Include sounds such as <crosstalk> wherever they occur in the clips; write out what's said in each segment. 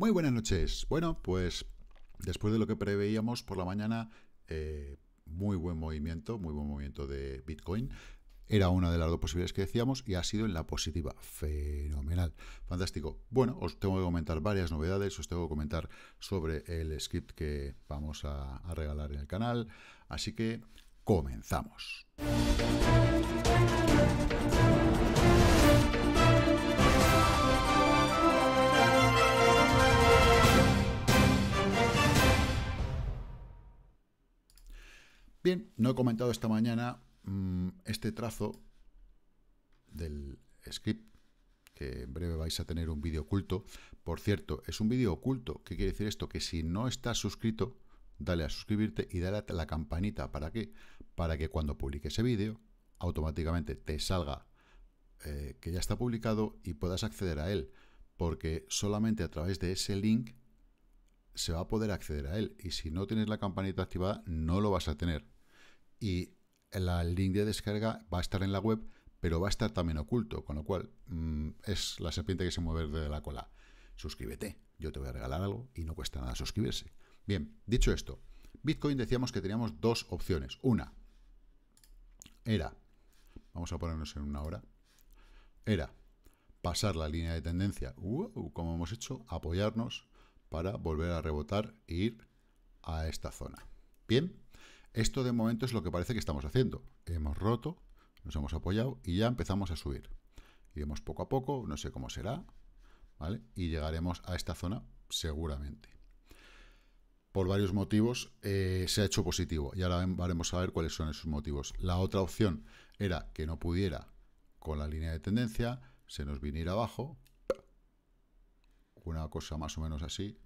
Muy buenas noches. Bueno, pues después de lo que preveíamos por la mañana, eh, muy buen movimiento, muy buen movimiento de Bitcoin. Era una de las dos posibilidades que decíamos y ha sido en la positiva. Fenomenal. Fantástico. Bueno, os tengo que comentar varias novedades. Os tengo que comentar sobre el script que vamos a regalar en el canal. Así que comenzamos. Bien, no he comentado esta mañana mm, este trazo del script, que en breve vais a tener un vídeo oculto. Por cierto, es un vídeo oculto. ¿Qué quiere decir esto? Que si no estás suscrito, dale a suscribirte y dale a la campanita. ¿Para qué? Para que cuando publique ese vídeo, automáticamente te salga eh, que ya está publicado y puedas acceder a él. Porque solamente a través de ese link se va a poder acceder a él. Y si no tienes la campanita activada, no lo vas a tener. Y la link de descarga va a estar en la web, pero va a estar también oculto, con lo cual mm, es la serpiente que se mueve de la cola. Suscríbete, yo te voy a regalar algo y no cuesta nada suscribirse. Bien, dicho esto, Bitcoin decíamos que teníamos dos opciones. Una era, vamos a ponernos en una hora, era pasar la línea de tendencia, como hemos hecho, apoyarnos para volver a rebotar e ir a esta zona. Bien, esto de momento es lo que parece que estamos haciendo. Hemos roto, nos hemos apoyado y ya empezamos a subir. Iremos poco a poco, no sé cómo será, Y llegaremos a esta zona seguramente. Por varios motivos eh, se ha hecho positivo y ahora veremos a ver cuáles son esos motivos. La otra opción era que no pudiera con la línea de tendencia, se nos viniera abajo, una cosa más o menos así,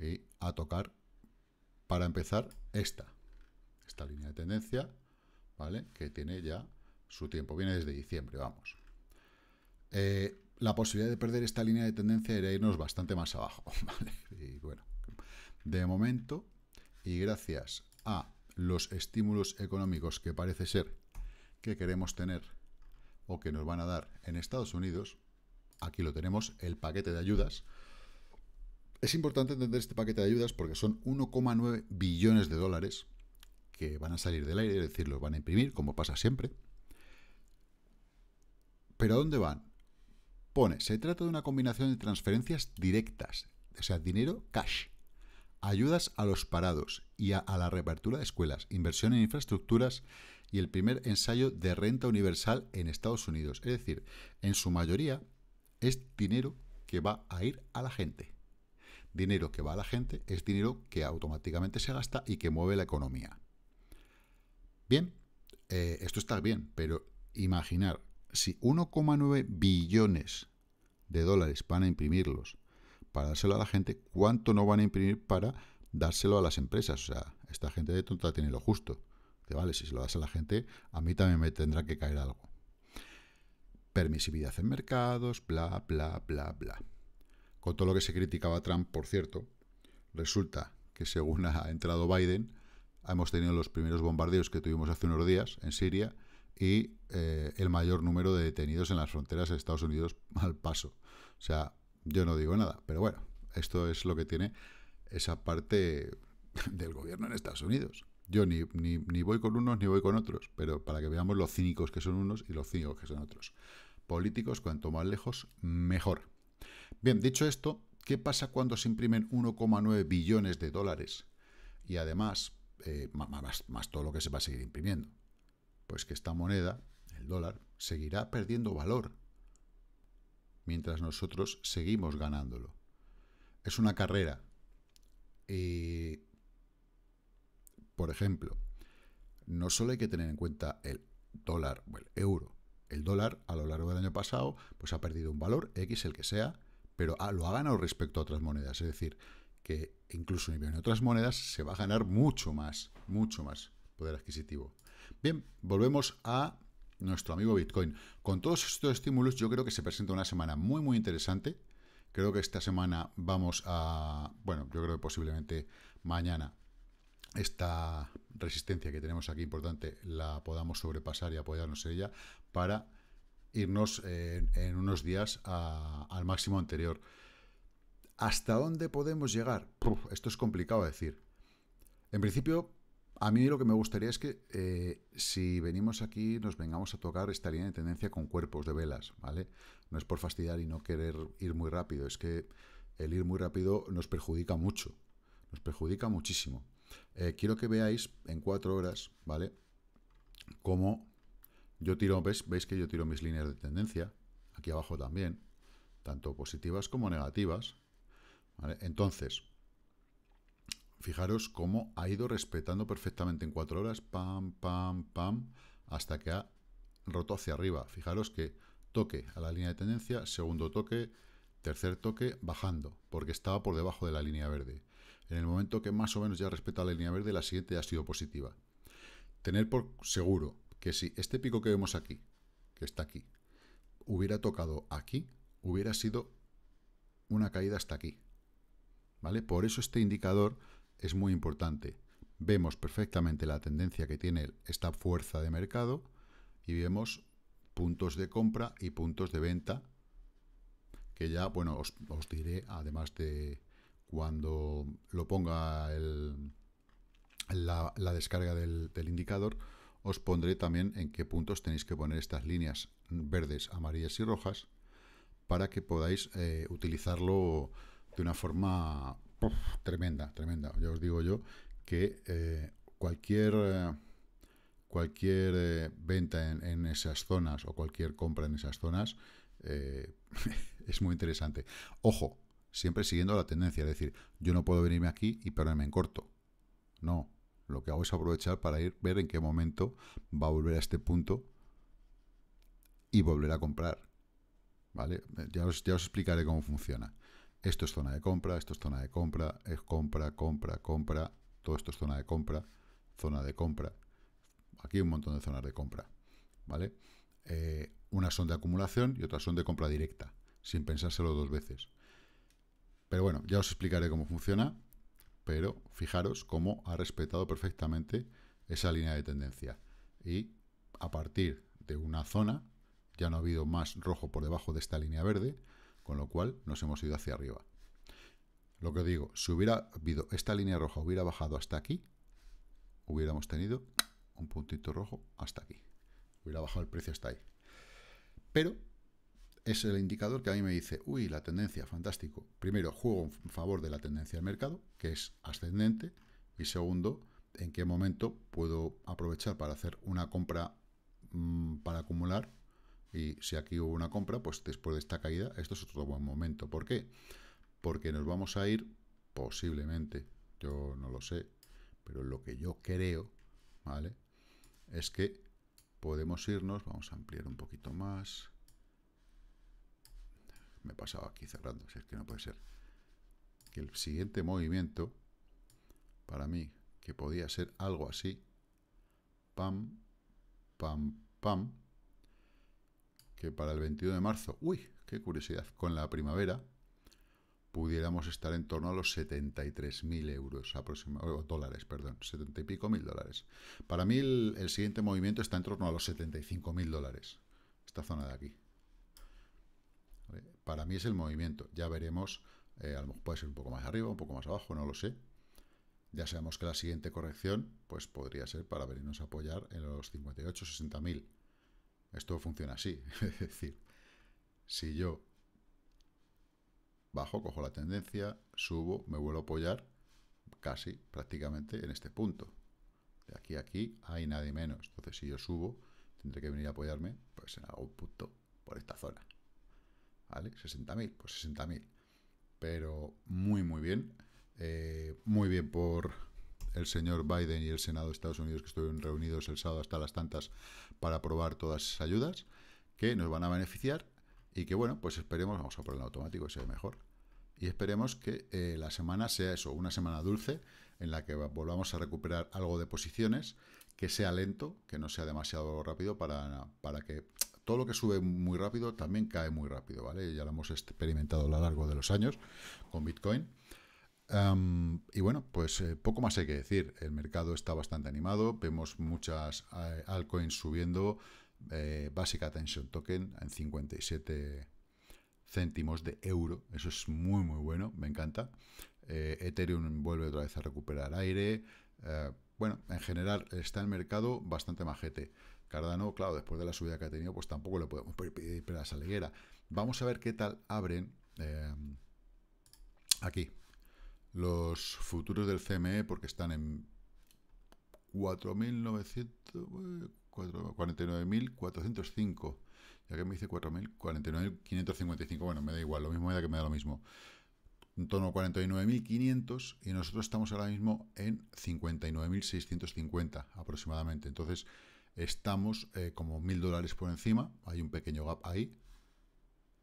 y a tocar, para empezar, esta, esta línea de tendencia, ¿vale? Que tiene ya su tiempo, viene desde diciembre, vamos. Eh, la posibilidad de perder esta línea de tendencia era irnos bastante más abajo, <laughs> Y bueno, de momento, y gracias a los estímulos económicos que parece ser que queremos tener o que nos van a dar en Estados Unidos, aquí lo tenemos, el paquete de ayudas, es importante entender este paquete de ayudas porque son 1,9 billones de dólares que van a salir del aire, es decir, los van a imprimir, como pasa siempre. ¿Pero a dónde van? Pone, se trata de una combinación de transferencias directas, o sea, dinero cash, ayudas a los parados y a, a la reapertura de escuelas, inversión en infraestructuras y el primer ensayo de renta universal en Estados Unidos. Es decir, en su mayoría es dinero que va a ir a la gente. Dinero que va a la gente es dinero que automáticamente se gasta y que mueve la economía. Bien, eh, esto está bien, pero imaginar si 1,9 billones de dólares van a imprimirlos para dárselo a la gente, ¿cuánto no van a imprimir para dárselo a las empresas? O sea, esta gente de tonta tiene lo justo. vale, si se lo das a la gente, a mí también me tendrá que caer algo. Permisividad en mercados, bla, bla, bla, bla. Con todo lo que se criticaba Trump, por cierto, resulta que según ha entrado Biden, hemos tenido los primeros bombardeos que tuvimos hace unos días en Siria y eh, el mayor número de detenidos en las fronteras de Estados Unidos al paso. O sea, yo no digo nada, pero bueno, esto es lo que tiene esa parte del gobierno en Estados Unidos. Yo ni, ni, ni voy con unos ni voy con otros, pero para que veamos los cínicos que son unos y los cínicos que son otros. Políticos, cuanto más lejos, mejor. Bien, dicho esto, ¿qué pasa cuando se imprimen 1,9 billones de dólares? Y además, eh, más, todo lo que se va a seguir imprimiendo. Pues que esta moneda, el dólar, seguirá perdiendo valor mientras nosotros seguimos ganándolo. Es una carrera. por ejemplo, no solo hay que tener en cuenta el dólar o el euro, el dólar a lo largo del año pasado pues ha perdido un valor, X el que sea, pero ah, lo ha ganado respecto a otras monedas. Es decir, que incluso en otras monedas se va a ganar mucho más, mucho más poder adquisitivo. Bien, volvemos a nuestro amigo Bitcoin. Con todos estos estímulos yo creo que se presenta una semana muy muy interesante. Creo que esta semana vamos a, bueno, yo creo que posiblemente mañana esta resistencia que tenemos aquí importante la podamos sobrepasar y apoyarnos en ella para irnos eh, en, unos días al máximo anterior. ¿Hasta dónde podemos llegar? esto es complicado decir. En principio, a mí lo que me gustaría es que eh, si venimos aquí nos vengamos a tocar esta línea de tendencia con cuerpos de velas, ¿vale? No es por fastidiar y no querer ir muy rápido, es que el ir muy rápido nos perjudica mucho, nos perjudica muchísimo. Eh, quiero que veáis en cuatro horas, ¿vale? Cómo yo tiro, ¿ves? veis que yo tiro mis líneas de tendencia, aquí abajo también, tanto positivas como negativas. Entonces, fijaros cómo ha ido respetando perfectamente en cuatro horas, pam, pam, pam, hasta que ha roto hacia arriba. Fijaros que toque a la línea de tendencia, segundo toque, tercer toque, bajando, porque estaba por debajo de la línea verde en el momento que más o menos ya respeta la línea verde, la siguiente ha sido positiva. Tener por seguro que si este pico que vemos aquí, que está aquí, hubiera tocado aquí, hubiera sido una caída hasta aquí. ¿Vale? Por eso este indicador es muy importante. Vemos perfectamente la tendencia que tiene esta fuerza de mercado y vemos puntos de compra y puntos de venta que ya, bueno, os diré, además de, cuando lo ponga la, descarga del, indicador, os pondré también en qué puntos tenéis que poner estas líneas verdes, amarillas y rojas para que podáis eh, utilizarlo de una forma tremenda, tremenda. Ya os digo yo que eh, cualquier, eh, venta en, esas zonas o cualquier compra en esas zonas <laughs> es muy interesante. Ojo, siempre siguiendo la tendencia. Es decir, yo no puedo venirme aquí y perderme en corto. No, lo que hago es aprovechar para ir ver en qué momento va a volver a este punto y volver a comprar. ¿Vale? Ya os, explicaré cómo funciona. Esto es zona de compra, esto es zona de compra, es compra, compra, compra. Todo esto es zona de compra, zona de compra. Aquí hay un montón de zonas de compra. ¿Vale? Eh, unas son de acumulación y otras son de compra directa, sin pensárselo dos veces. Pero bueno, ya os explicaré cómo funciona, pero fijaros cómo ha respetado perfectamente esa línea de tendencia. Y a partir de una zona, ya no ha habido más rojo por debajo de esta línea verde, con lo cual nos hemos ido hacia arriba. Lo que digo, si hubiera habido esta línea roja, hubiera bajado hasta aquí, hubiéramos tenido un puntito rojo hasta aquí. Hubiera bajado el precio hasta ahí. Pero es el indicador que a mí me dice, uy, la tendencia, fantástico. Primero, juego en favor de la tendencia del mercado, que es ascendente. Y segundo, en qué momento puedo aprovechar para hacer una compra mm, para acumular. Y si aquí hubo una compra, pues después de esta caída, esto es otro buen momento. ¿Por qué? Porque nos vamos a ir posiblemente, yo no lo sé, pero lo que yo creo, ¿vale? Es que podemos irnos, vamos a ampliar un poquito más, me he pasado aquí cerrando, si es que no puede ser. Que el siguiente movimiento, para mí, que podía ser algo así, pam, pam, pam, que para el 21 de marzo, uy, qué curiosidad, con la primavera, pudiéramos estar en torno a los 73.000 euros aproximadamente, dólares, perdón, 70 y pico mil dólares. Para mí el, el siguiente movimiento está en torno a los 75.000 dólares, esta zona de aquí. Para mí es el movimiento. Ya veremos, eh, a lo mejor puede ser un poco más arriba, un poco más abajo, no lo sé. Ya sabemos que la siguiente corrección pues podría ser para venirnos a apoyar en los 58, 60 mil. Esto funciona así. <laughs> es decir, si yo bajo, cojo la tendencia, subo, me vuelvo a apoyar casi, prácticamente, en este punto. De aquí a aquí hay nadie menos. Entonces, si yo subo, tendré que venir a apoyarme pues en algún punto por esta zona. ¿vale? 60.000, pues 60.000. Pero muy, muy bien. Eh, muy bien por el señor Biden y el Senado de Estados Unidos que estuvieron reunidos el sábado hasta las tantas para aprobar todas esas ayudas que nos van a beneficiar y que, bueno, pues esperemos, vamos a ponerlo automático, sea sea mejor. Y esperemos que eh, la semana sea eso, una semana dulce en la que volvamos a recuperar algo de posiciones, que sea lento, que no sea demasiado rápido para, para que todo lo que sube muy rápido también cae muy rápido, ¿vale? Ya lo hemos experimentado a lo largo de los años con Bitcoin. y bueno, pues eh, poco más hay que decir. El mercado está bastante animado, vemos muchas eh, altcoins subiendo. Eh, Basic Attention Token en 57 céntimos de euro. Eso es muy, muy bueno, me encanta. Ethereum vuelve otra vez a recuperar aire. bueno, en general está el mercado bastante majete. Cardano, claro, después de la subida que ha tenido, pues tampoco le podemos pedir para la salguera Vamos a ver qué tal abren eh, aquí los futuros del CME, porque están en 4.900... 49.405. Eh, ya que me dice 4.000, 49.555. Bueno, me da igual, lo mismo me da que me da lo mismo. En torno a 49.500 y nosotros estamos ahora mismo en 59.650 aproximadamente. Entonces, Estamos eh, como mil dólares por encima, hay un pequeño gap ahí,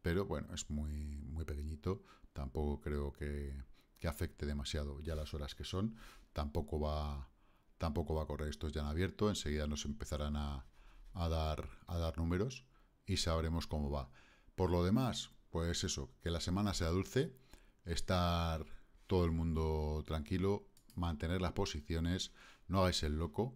pero bueno, es muy, muy pequeñito, tampoco creo que, afecte demasiado ya las horas que son, tampoco va, tampoco va a correr, esto ya han abierto, enseguida nos empezarán a, dar, a dar números y sabremos cómo va. Por lo demás, pues eso, que la semana sea dulce, estar todo el mundo tranquilo, mantener las posiciones, no hagáis el loco.